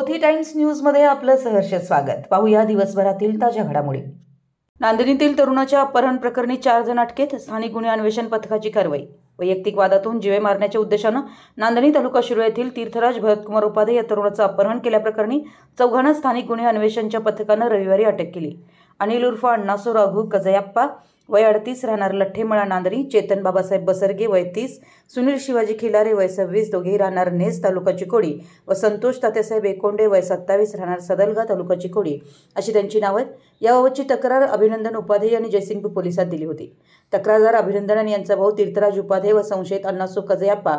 ज्योती times न्यूजमध्ये आपलं सहर्ष स्वागत पाहूया दिवसभरातील ताज्या घडामोडी नांदणीतील तरुणाच्या अपहरण प्रकरणी चार जण अटकेत स्थानिक गुन्हे अन्वेषण पथकाची कारवाई वैयक्तिक वादातून जीवे मारण्याच्या उद्देशानं नांदणी तालुका शिरो येथील तीर्थराज भरतकुमार उपाध्ये या तरुणाचं अपहरण केल्याप्रकरणी चौघांना स्थानिक गुन्हे अन्वेषणच्या पथकानं रविवारी अटक केली अनिल उर्फ अण्णासो राघू कजयाप्पा वय अडतीस राहणार लठ्ठेमळा नांदरी चेतन बाबासाहेब बसरगे वय तीस सुनील शिवाजी खिलारे वय सव्वीस दोघेही राहणार नेस तालुका चिकोडी व संतोष तात्यासाहेब एकोंडे वय सत्तावीस राहणार सदलगा तालुका चिकोडी अशी त्यांची नावं याबाबतची तक्रार अभिनंदन उपाधी यांनी जयसिंगपूर पोलिसात दिली होती तक्रारदार अभिनंदन आणि यांचा भाऊ तीर्थराज उपाध्ये व संशयित अण्णासो कजयाप्पा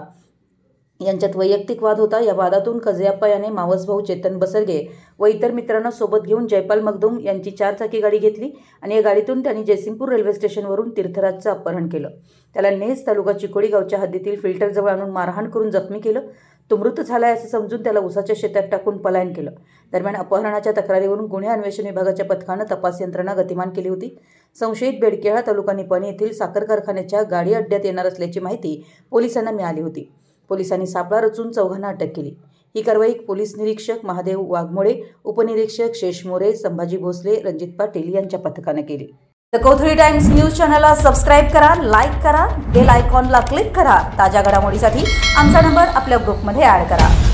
यांच्यात वैयक्तिक वाद होता या वादातून कजयाप्पा याने मावसभाऊ चेतन बसरगे व इतर मित्रांना सोबत घेऊन जयपाल मगदुम यांची चारचाकी गाडी घेतली आणि या गाडीतून त्यांनी जयसिंगपूर रेल्वे स्टेशनवरून तीर्थराजचं अपहरण केलं त्याला नेस तालुका चिकोडी गावच्या हद्दीतील फिल्टरजवळ आणून मारहाण करून जखमी केलं तो मृत झालाय असं समजून त्याला उसाच्या शेतात टाकून पलायन केलं दरम्यान अपहरणाच्या तक्रारीवरून गुन्हे अन्वेषण विभागाच्या पथकानं तपास यंत्रणा गतिमान केली होती संशयित बेडकेळा तालुका निपाणी येथील साखर कारखान्याच्या गाडी अड्ड्यात येणार असल्याची माहिती पोलिसांना मिळाली होती पोलिसांनी सापळा रचून चौघांना अटक केली ही कारवाई पोलीस निरीक्षक महादेव वाघमोळे उपनिरीक्षक शेष मोरे संभाजी भोसले रणजित पाटील यांच्या पथकानं केली द कोथळी टाइम्स न्यूज चॅनलला सबस्क्राईब करा लाईक करा बेल आयकॉनला क्लिक करा ताज्या घडामोडीसाठी आमचा नंबर आपल्या ग्रुपमध्ये ॲड करा